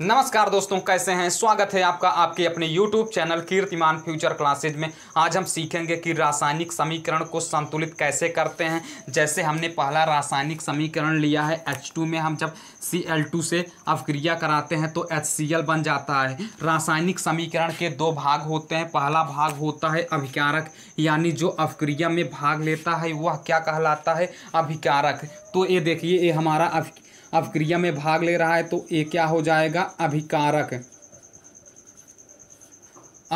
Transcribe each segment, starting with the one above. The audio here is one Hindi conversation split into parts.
नमस्कार दोस्तों कैसे हैं स्वागत है आपका आपके अपने YouTube channel Kirtiman future classes में आज हम सीखेंगे कि रासायनिक समीकरण को संतुलित कैसे करते हैं जैसे हमने पहला रासायनिक समीकरण लिया है H2 में हम जब Cl2 से अवक्रिया कराते हैं तो HCl बन जाता है रासायनिक समीकरण के दो भाग होते हैं पहला भाग होता है अभिकारक यानी जो अवक्रिया में भाग लेता है वह क्या कहलाता है अभिकारक तो ये देखिए ये हमारा अभिक्रिया क्रिया में भाग ले रहा है तो ये क्या हो जाएगा अभिकारक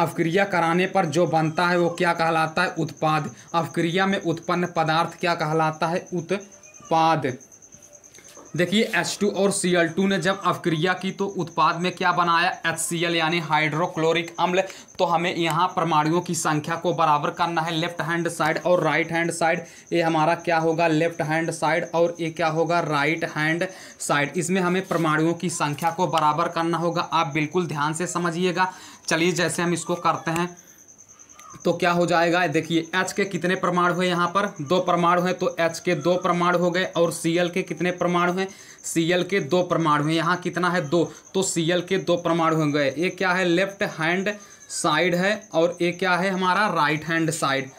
अवक्रिया कराने पर जो बनता है वो क्या कहलाता है उत्पाद अवक्रिया में उत्पन्न पदार्थ क्या कहलाता है उत्पाद देखिए H2 और Cl2 ने जब अवक्रिया की तो उत्पाद में क्या बनाया HCl यानी हाइड्रोक्लोरिक अम्ल तो हमें यहाँ परमाणुओं की संख्या को बराबर करना है लेफ्ट हैंड साइड और राइट हैंड साइड ये हमारा क्या होगा लेफ्ट हैंड साइड और ये क्या होगा राइट हैंड साइड इसमें हमें परमाणुओं की संख्या को बराबर करना होगा आप बिल्कुल ध्यान से समझिएगा चलिए जैसे हम इसको करते हैं तो क्या हो जाएगा देखिए एच के कितने प्रमाण हुए यहाँ पर दो प्रमाण हुए तो एच के दो प्रमाण हो गए और सी एल के कितने परमाणु हैं सी एल तो के दो प्रमाण हुए यहाँ कितना है दो तो सी एल के दो प्रमाण हो गए ये क्या है लेफ्ट हैंड साइड है और ये क्या है हमारा right hand side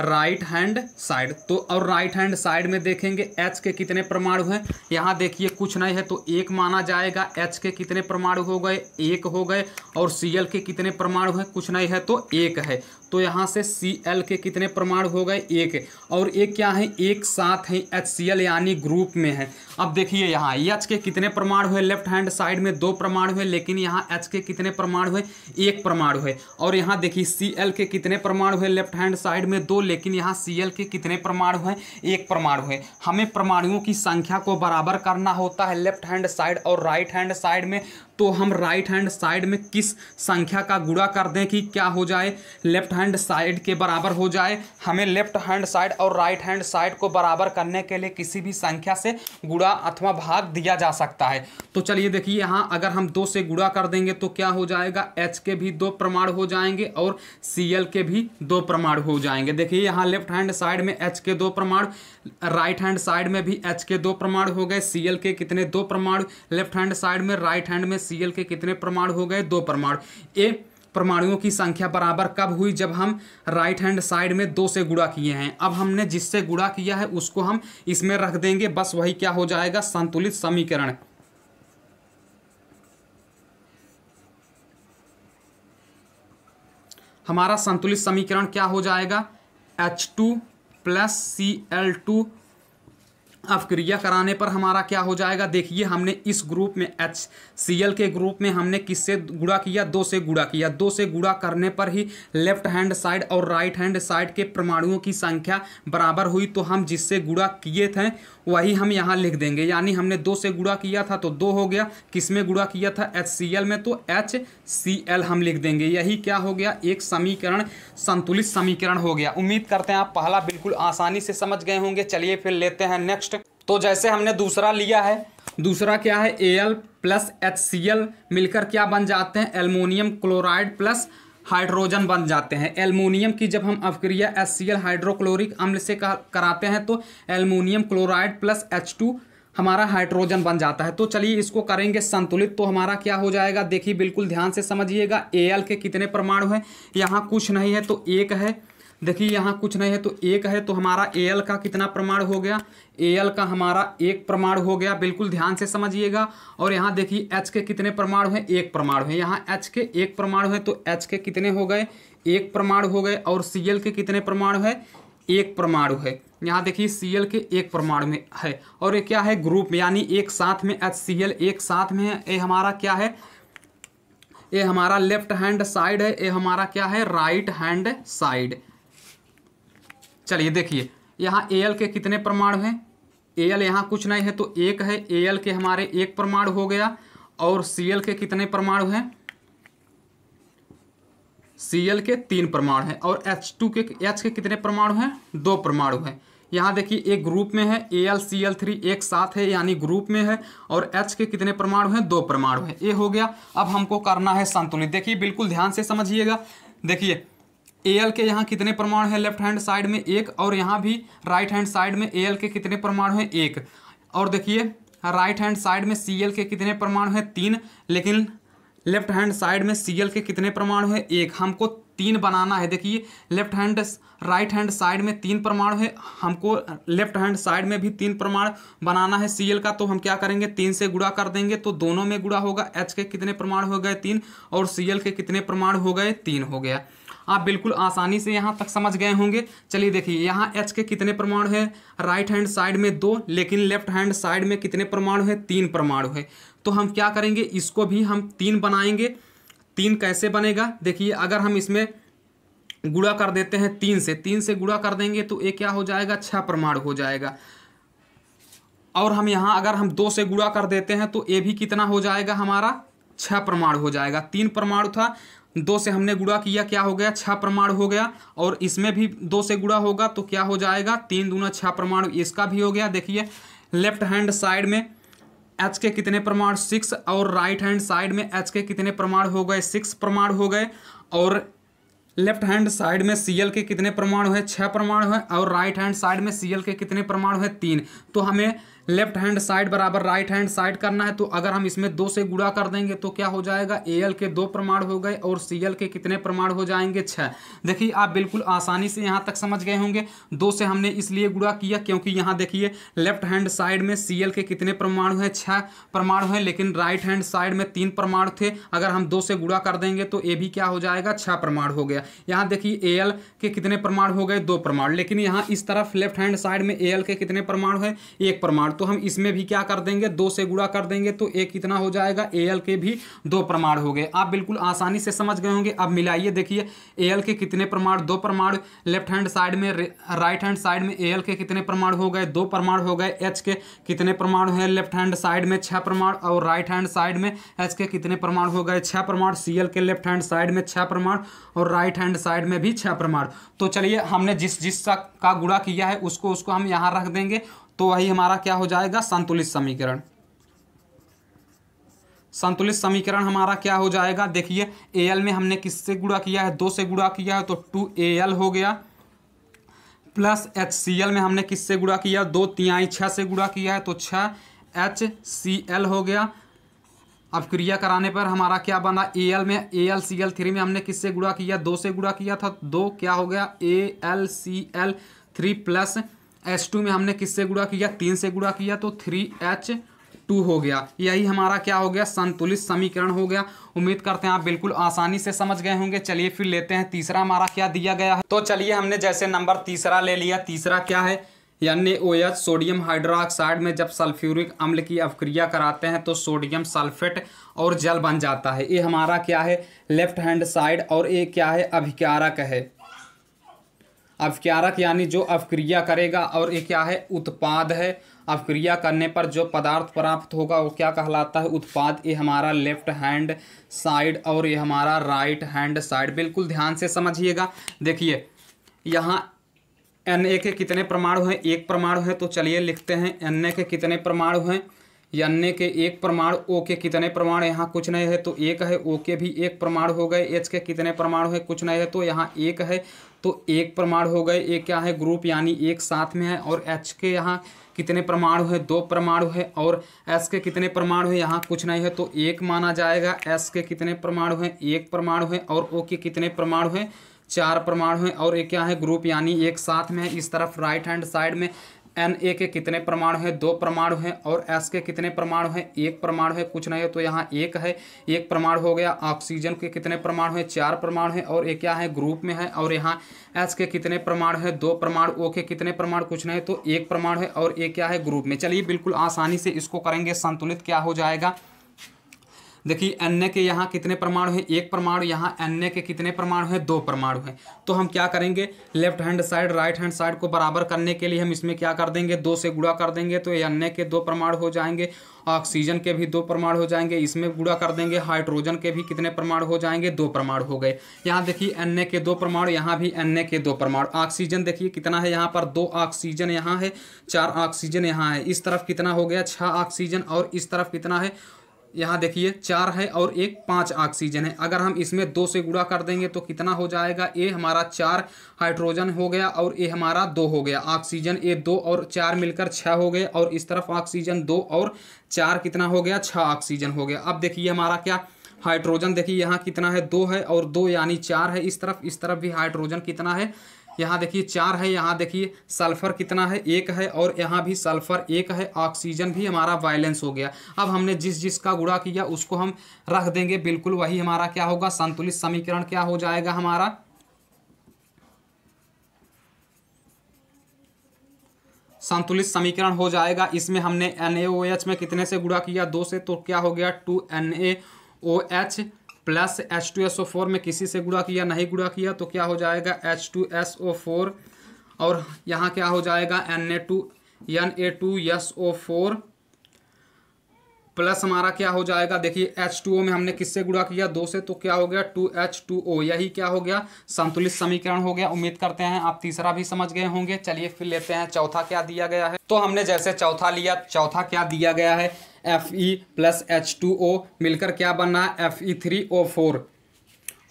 right hand side तो और राइट हैंड साइड में देखेंगे एच के कितने परमाणु हैं यहाँ देखिए कुछ नहीं है तो एक माना जाएगा एच के कितने परमाणु हो गए एक हो गए और सी के कितने परमाणु हैं कुछ नहीं है तो एक है तो यहाँ से सी एल के कितने परमाणु हो गए एक और एक क्या है एक साथ हैं एच सी एल यानी ग्रुप में है अब देखिए यहाँ एच के कितने परमाणु हुए लेफ्ट हैंड साइड में दो परमाणु हुए लेकिन यहाँ एच के कितने परमाणु हुए एक परमाणु हुए और यहाँ देखिए सी एल के कितने परमाणु हुए लेफ्ट हैंड साइड में दो लेकिन यहाँ सी एल के कितने परमाणु हुए एक परमाणु हुए हमें परमाणुओं की संख्या को बराबर करना होता है लेफ्ट हैंड साइड और राइट हैंड साइड में तो हम राइट हैंड साइड में किस संख्या का गुड़ा कर दें कि क्या हो जाए लेफ्ट हैंड साइड के बराबर हो जाए हमें लेफ्ट हैंड साइड और राइट हैंड साइड को बराबर करने के लिए किसी भी संख्या से गुड़ा अथवा भाग दिया जा सकता है तो चलिए देखिए यहाँ अगर हम दो से गुड़ा कर देंगे तो क्या हो जाएगा एच के भी दो प्रमाण हो जाएंगे और सी के भी दो प्रमाण हो जाएंगे देखिए यहाँ लेफ्ट हैंड साइड में एच के दो प्रमाण राइट हैंड साइड में भी एच के दो प्रमाण हो गए सी के कितने दो प्रमाण लेफ्ट हैंड साइड में राइट हैंड में सी के कितने प्रमाण हो गए दो प्रमाण ए परमाणुओं की संख्या बराबर कब हुई जब हम राइट हैंड साइड में दो से गुड़ा किए हैं अब हमने जिससे गुड़ा किया है उसको हम इसमें रख देंगे बस वही क्या हो जाएगा संतुलित समीकरण हमारा संतुलित समीकरण क्या हो जाएगा H two plus C L two अवक्रिया कराने पर हमारा क्या हो जाएगा देखिए हमने इस ग्रुप में एच सी एल के ग्रुप में हमने किससे गुड़ा किया दो से गुड़ा किया दो से गुड़ा करने पर ही लेफ्ट हैंड साइड और राइट हैंड साइड के परमाणुओं की संख्या बराबर हुई तो हम जिससे गुड़ा किए थे वही हम यहाँ लिख देंगे यानी हमने दो से गुड़ा किया था तो दो हो गया किस में गुड़ा किया था एच में तो एच हम लिख देंगे यही क्या हो गया एक समीकरण संतुलित समीकरण हो गया उम्मीद करते हैं आप पहला बिल्कुल आसानी से समझ गए होंगे चलिए फिर लेते हैं नेक्स्ट तो जैसे हमने दूसरा लिया है दूसरा क्या है A L plus H C L मिलकर क्या बन जाते हैं एलमोनियम क्लोराइड प्लस हाइड्रोजन बन जाते हैं एल्यूमिनियम की जब हम अवक्रिया एस सी हाइड्रोक्लोरिक अम्ल से कराते हैं तो aluminium chloride plus H two हमारा हाइड्रोजन बन जाता है तो चलिए इसको करेंगे संतुलित तो हमारा क्या हो जाएगा देखिए बिल्कुल ध्यान से समझिएगा एल के कितने परमाणु हैं यहाँ कुछ नहीं है तो एक है देखिए यहाँ कुछ नहीं है तो एक है तो हमारा ए एल का कितना प्रमाण हो गया ए एल का हमारा एक प्रमाण हो गया बिल्कुल ध्यान से समझिएगा और यहाँ देखिए एच के कितने प्रमाण हुए एक प्रमाण हुए यहाँ एच के एक प्रमाण हुए तो एच के कितने हो गए एक प्रमाण हो गए और सी एल के कितने प्रमाण हुए एक परमाणु है यहाँ देखिए सी एल के एक परमाणु में है और ये क्या है ग्रुप यानी एक साथ में एच सी एल एक साथ में है ये हमारा क्या है ये हमारा लेफ्ट हैंड साइड है ये हमारा क्या है राइट हैंड साइड चलिए देखिए यहाँ ए के कितने परमाणु हैं ए एल यहाँ कुछ नहीं है तो एक है ए के हमारे एक परमाणु हो गया और सी के कितने परमाणु हैं सी के तीन परमाणु हैं और एच टू के एच के कितने परमाणु हैं दो परमाणु हैं यहाँ देखिए एक ग्रुप में है A L C L three एक साथ है यानी ग्रुप में है और एच के कितने परमाणु हैं दो परमाणु हैं ये हो गया अब हमको करना है संतुलित देखिए बिल्कुल ध्यान से समझिएगा देखिए एल के यहाँ कितने प्रमाण हैं लेफ्ट हैंड साइड में एक और यहाँ भी राइट हैंड साइड में एल के कितने प्रमाण हैं एक और देखिए राइट हैंड साइड में सी के कितने प्रमाण हैं तीन लेकिन लेफ्ट हैंड साइड में सी के कितने प्रमाण हैं एक हमको तीन बनाना है देखिए left hand right hand side में तीन प्रमाण है हमको लेफ्ट हैंड साइड में भी तीन प्रमाण बनाना है सी का तो हम क्या करेंगे तीन से गुड़ा कर देंगे तो दोनों में गुड़ा होगा एच के कितने प्रमाण हो गए तीन और सी के कितने प्रमाण हो गए तीन हो गया आप बिल्कुल आसानी से यहाँ तक समझ गए होंगे चलिए देखिए यहाँ एच के कितने परमाणु है राइट हैंड साइड में दो लेकिन लेफ्ट हैंड साइड में कितने परमाणु है तीन परमाणु है तो हम क्या करेंगे इसको भी हम तीन बनाएंगे तीन कैसे बनेगा देखिए अगर हम इसमें गुड़ा कर देते हैं तीन से तीन से गुड़ा कर देंगे तो ये क्या हो जाएगा छः परमाणु हो जाएगा और हम यहाँ अगर हम दो से गुड़ा कर देते हैं तो ये भी कितना हो जाएगा हमारा छः परमाणु हो जाएगा तीन परमाणु था दो से हमने गुड़ा किया क्या हो गया छः प्रमाण हो गया और इसमें भी दो से गुड़ा होगा तो क्या हो जाएगा तीन दूना छः प्रमाण इसका भी हो गया देखिए लेफ्ट हैंड साइड में एच के कितने प्रमाण सिक्स और राइट हैंड साइड में एच के कितने प्रमाण हो गए सिक्स प्रमाण हो गए और लेफ्ट हैंड साइड में सी के कितने प्रमाण हुए छः प्रमाण हुए और राइट हैंड साइड में सी के कितने प्रमाण हुए तीन तो हमें लेफ्ट हैंड साइड बराबर राइट हैंड साइड करना है तो अगर हम इसमें दो से गुड़ा कर देंगे तो क्या हो जाएगा ए के दो प्रमाण हो गए और सी के कितने प्रमाण हो जाएंगे छः देखिए आप बिल्कुल आसानी से यहाँ तक समझ गए होंगे दो से हमने इसलिए गुड़ा किया क्योंकि यहाँ देखिए लेफ्ट हैंड साइड में सी के कितने प्रमाण हैं छः प्रमाण हुए लेकिन राइट हैंड साइड में तीन प्रमाण थे अगर हम दो से गुड़ा कर देंगे तो ए भी क्या हो जाएगा छः प्रमाण हो गया यहाँ देखिए ए के कितने प्रमाण हो गए दो प्रमाण लेकिन यहाँ इस तरफ लेफ्ट हैंड साइड में ए के कितने प्रमाण है एक प्रमाण तो हम इसमें भी क्या कर देंगे दो से गुड़ा कर देंगे तो ए कितना हो जाएगा ए एल के भी दो प्रमाण हो गए आप बिल्कुल आसानी से समझ गए होंगे अब मिलाइए देखिए ए एल के कितने प्रमाण दो प्रमाण लेफ्ट हैंड साइड में राइट हैंड साइड में ए एल के कितने प्रमाण हो गए दो प्रमाण हो गए एच के कितने प्रमाण हैं लेफ्ट हैंड साइड में छः प्रमाण और राइट हैंड साइड में एच के कितने प्रमाण हो गए छः प्रमाण सी एल के लेफ्ट हैंड साइड में छः प्रमाण और राइट हैंड साइड में भी छः प्रमाण तो चलिए हमने जिस जिस का गुड़ा किया है उसको उसको हम यहाँ रख देंगे तो वही हमारा क्या हो जाएगा संतुलित समीकरण संतुलित समीकरण हमारा क्या हो जाएगा देखिए ए एल में हमने किससे गुड़ा किया है दो से गुड़ा किया है तो टू ए एल हो गया प्लस एच सी एल में हमने किससे गुड़ा किया दो तिहाई छः से गुड़ा किया है तो छः एच सी एल हो गया अब क्रिया कराने पर हमारा क्या बना ए एल में A L C L three में हमने किससे गुड़ा किया दो से गुड़ा किया था तो दो क्या हो गया A L C L three plus H two में हमने किससे गुड़ा किया तीन से गुड़ा किया तो थ्री एच टू हो गया यही हमारा क्या हो गया संतुलित समीकरण हो गया उम्मीद करते हैं आप बिल्कुल आसानी से समझ गए होंगे चलिए फिर लेते हैं तीसरा हमारा क्या दिया गया है तो चलिए हमने जैसे नंबर तीसरा ले लिया तीसरा क्या है यानी ओ एच सोडियम हाइड्रोक्साइड में जब सल्फ्यूरिक अम्ल की अवक्रिया कराते हैं तो सोडियम सल्फेट और जल बन जाता है ये हमारा क्या है लेफ्ट हैंड साइड और ये क्या है अभिकारक है अवक्यारक यानी जो अवक्रिया करेगा और ये क्या है उत्पाद है अवक्रिया करने पर जो पदार्थ प्राप्त होगा वो क्या कहलाता है उत्पाद ये हमारा लेफ्ट हैंड साइड और ये हमारा राइट हैंड साइड बिल्कुल ध्यान से समझिएगा देखिए यहाँ एन ए के कितने परमाणु हैं एक परमाणु है तो चलिए लिखते हैं एन ए के कितने परमाणु हैं एन ए के एक परमाणु ओ के कितने परमाणु यहाँ कुछ नहीं है तो एक है ओ के भी एक परमाणु हो गए एच के कितने परमाणु है कुछ नहीं है तो यहाँ एक है तो एक प्रमाण हो गए एक क्या है ग्रुप यानी एक साथ में है और एच के यहाँ कितने परमाणु है दो परमाणु है और एस के कितने परमाणु है यहाँ कुछ नहीं है तो एक माना जाएगा एस के कितने परमाणु है एक परमाणु है और ओ के कितने परमाणु है चार परमाणु हैं और एक क्या है ग्रुप यानी एक साथ में है इस तरफ राइट हैंड साइड में एन ए के कितने परमाणु हैं दो परमाणु हैं और एस के कितने परमाणु हैं एक परमाणु है कुछ नहीं है तो यहाँ एक है एक परमाणु हो गया ऑक्सीजन के कितने परमाणु हैं चार परमाणु हैं और ये क्या है ग्रुप में है और यहाँ एस के कितने परमाणु हैं दो परमाणु ओ के कितने परमाणु कुछ नहीं तो एक परमाणु है और ये क्या है ग्रुप में चलिए बिल्कुल आसानी से इसको करेंगे संतुलित क्या हो जाएगा देखिए एन के यहाँ कितने परमाणु हैं एक परमाणु यहाँ एन के कितने परमाणु हैं दो परमाणु हैं तो हम क्या करेंगे left hand side right hand side को बराबर करने के लिए हम इसमें क्या कर देंगे दो से गुड़ा कर देंगे तो एन के दो परमाणु हो जाएंगे ऑक्सीजन के भी दो परमाणु हो जाएंगे इसमें गुड़ा कर देंगे हाइड्रोजन के भी कितने परमाणु हो जाएंगे दो परमाणु हो गए यहाँ देखिए एन के दो परमाणु यहाँ भी एन के दो परमाणु ऑक्सीजन देखिए कितना है यहाँ पर दो ऑक्सीजन यहाँ है चार ऑक्सीजन यहाँ है इस तरफ कितना हो गया छः ऑक्सीजन और इस तरफ कितना है यहाँ देखिए चार है और एक पाँच ऑक्सीजन है अगर हम इसमें दो से गुड़ा कर देंगे तो कितना हो जाएगा ए हमारा चार हाइड्रोजन हो गया और ए हमारा दो हो गया ऑक्सीजन ए दो और चार मिलकर छः हो गए और इस तरफ ऑक्सीजन दो और चार कितना हो गया छः ऑक्सीजन हो गया अब देखिए हमारा क्या हाइड्रोजन देखिए यहाँ कितना है दो है और दो यानी चार है इस तरफ इस तरफ भी हाइड्रोजन कितना है यहाँ देखिए चार है यहाँ देखिए सल्फर कितना है एक है और यहाँ भी सल्फर एक है ऑक्सीजन भी हमारा बैलेंस हो गया अब हमने जिस जिस का गुड़ा किया उसको हम रख देंगे बिल्कुल वही हमारा क्या होगा संतुलित समीकरण क्या हो जाएगा हमारा संतुलित समीकरण हो जाएगा इसमें हमने एन में कितने से गुड़ा किया दो से तो क्या हो गया two N A O H plus H two S O four में किसी से गुड़ा किया नहीं गुड़ा किया तो क्या हो जाएगा H two S O four और यहाँ क्या हो जाएगा N A two N A two S O four plus हमारा क्या हो जाएगा देखिए एच टू ओ में हमने किससे गुड़ा किया दो से तो क्या हो गया टू एच टू ओ यही क्या हो गया संतुलित समीकरण हो गया उम्मीद करते हैं आप तीसरा भी समझ गए होंगे चलिए फिर लेते हैं चौथा क्या दिया गया है तो हमने जैसे चौथा लिया चौथा क्या दिया गया है F E plus H two O मिलकर क्या बन रहा है F E three O four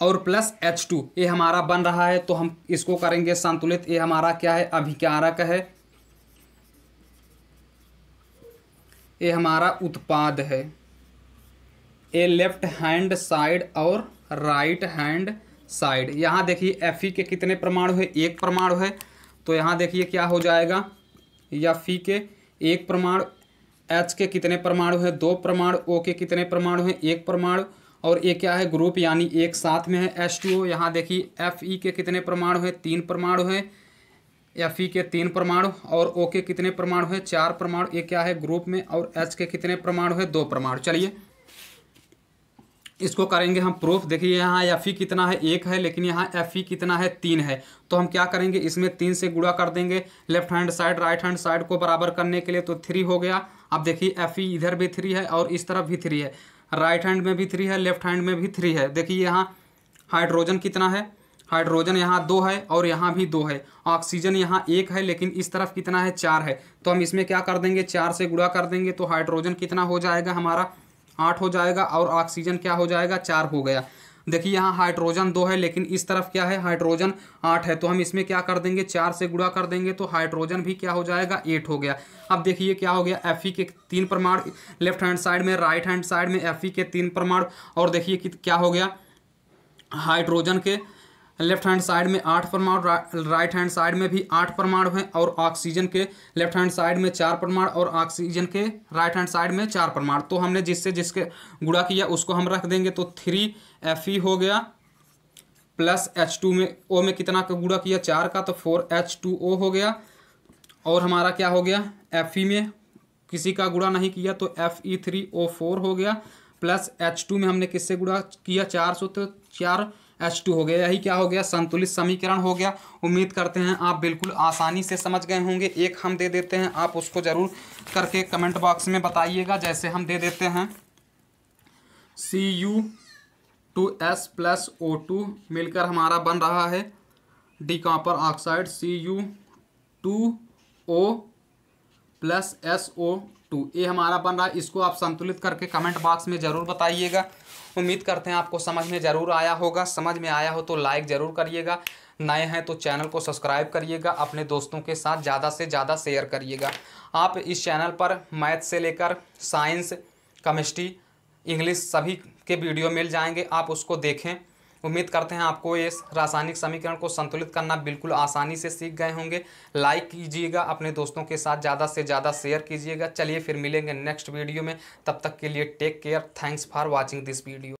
और प्लस एच टू ये हमारा बन रहा है तो हम इसको करेंगे संतुलित ये हमारा क्या है अभिकारक है ये हमारा उत्पाद है ये लेफ्ट हैंड साइड और राइट हैंड साइड यहाँ देखिए एफ ई e के कितने परमाणु है एक परमाणु है तो यहाँ देखिए क्या हो जाएगा या फी e के एक प्रमाण एच के कितने परमाणु हैं दो परमाणु ओ के कितने परमाणु हैं एक परमाणु और ये क्या है ग्रुप यानी एक साथ में है एस टू ओ यहाँ देखिए एफ ई के कितने परमाणु हैं तीन परमाणु हैं एफ ई के तीन परमाणु और ओ के कितने परमाणु हैं चार परमाणु ये क्या है ग्रुप में और एच के कितने परमाणु हैं दो परमाणु चलिए इसको करेंगे हम प्रूफ देखिए यहाँ एफ ई e कितना है एक है लेकिन यहाँ एफ ई e कितना है तीन है तो हम क्या करेंगे इसमें तीन से गुड़ा कर देंगे left hand side right hand side को बराबर करने के लिए तो थ्री हो गया अब देखिए एफ ई e इधर भी थ्री है और इस तरफ भी थ्री है राइट हैंड में भी थ्री है लेफ्ट हैंड में भी थ्री है देखिए यहाँ हाइड्रोजन कितना है हाइड्रोजन यहाँ दो है और यहाँ भी दो है ऑक्सीजन यहाँ एक है लेकिन इस तरफ कितना है चार है तो हम इसमें क्या कर देंगे चार से गुड़ा कर देंगे तो हाइड्रोजन कितना हो जाएगा हमारा आठ हो जाएगा और ऑक्सीजन क्या हो जाएगा चार हो गया देखिए यहाँ हाइड्रोजन दो है लेकिन इस तरफ क्या है हाइड्रोजन आठ है तो हम इसमें क्या कर देंगे चार से गुड़ा कर देंगे तो हाइड्रोजन भी क्या हो जाएगा एट हो गया अब देखिए क्या हो गया एफ के तीन प्रमाण लेफ्ट हैंड साइड में राइट हैंड साइड में एफ के तीन प्रमाण और देखिए क्या हो गया हाइड्रोजन के लेफ्ट हैंड साइड में आठ परमाणु रा, राइट हैंड साइड में भी आठ परमाणु हैं और ऑक्सीजन के लेफ्ट हैंड साइड में चार परमाणु और ऑक्सीजन के राइट हैंड साइड में चार परमाणु तो हमने जिससे जिसके गुड़ा किया उसको हम रख देंगे तो थ्री एफ ई हो गया प्लस एच टू में ओ में कितना का गुड़ा किया चार का तो फोर एच टू ओ हो गया और हमारा क्या हो गया एफ ई में किसी का गुड़ा नहीं किया तो F E three O four हो गया प्लस एच टू में हमने किससे गुड़ा किया चार सौ तो चार एच टू हो गया यही क्या हो गया संतुलित समीकरण हो गया उम्मीद करते हैं आप बिल्कुल आसानी से समझ गए होंगे एक हम दे देते हैं आप उसको ज़रूर करके कमेंट बॉक्स में बताइएगा जैसे हम दे देते हैं C U two S plus O two मिलकर हमारा बन रहा है di copper oxide C U two O plus S O two ये हमारा बन रहा है इसको आप संतुलित करके कमेंट बॉक्स में ज़रूर बताइएगा उम्मीद करते हैं आपको समझ में ज़रूर आया होगा समझ में आया हो तो लाइक ज़रूर करिएगा नए हैं तो चैनल को सब्सक्राइब करिएगा अपने दोस्तों के साथ ज़्यादा से ज़्यादा शेयर करिएगा आप इस चैनल पर मैथ से लेकर साइंस केमिस्ट्री इंग्लिश सभी के वीडियो मिल जाएंगे आप उसको देखें उम्मीद करते हैं आपको ये रासायनिक समीकरण को संतुलित करना बिल्कुल आसानी से सीख गए होंगे लाइक कीजिएगा अपने दोस्तों के साथ ज़्यादा से ज़्यादा शेयर कीजिएगा चलिए फिर मिलेंगे नेक्स्ट वीडियो में तब तक के लिए take care thanks for watching this video